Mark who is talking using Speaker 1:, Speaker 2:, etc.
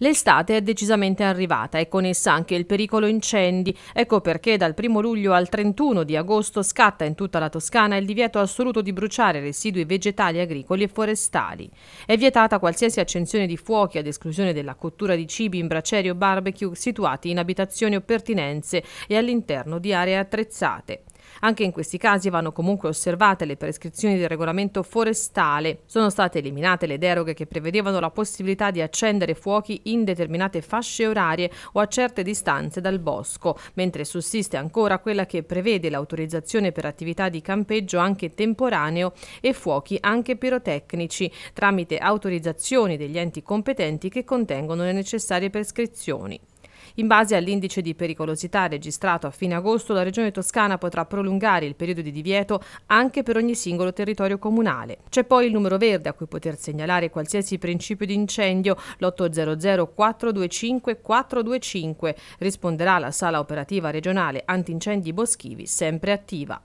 Speaker 1: L'estate è decisamente arrivata e con essa anche il pericolo incendi. Ecco perché dal 1 luglio al 31 di agosto scatta in tutta la Toscana il divieto assoluto di bruciare residui vegetali agricoli e forestali. È vietata qualsiasi accensione di fuochi ad esclusione della cottura di cibi in braceri o barbecue situati in abitazioni o pertinenze e all'interno di aree attrezzate. Anche in questi casi vanno comunque osservate le prescrizioni del regolamento forestale. Sono state eliminate le deroghe che prevedevano la possibilità di accendere fuochi in determinate fasce orarie o a certe distanze dal bosco, mentre sussiste ancora quella che prevede l'autorizzazione per attività di campeggio anche temporaneo e fuochi anche pirotecnici tramite autorizzazioni degli enti competenti che contengono le necessarie prescrizioni. In base all'indice di pericolosità registrato a fine agosto, la Regione Toscana potrà prolungare il periodo di divieto anche per ogni singolo territorio comunale. C'è poi il numero verde a cui poter segnalare qualsiasi principio di incendio, l'800 425 425. Risponderà la sala operativa regionale antincendi boschivi, sempre attiva.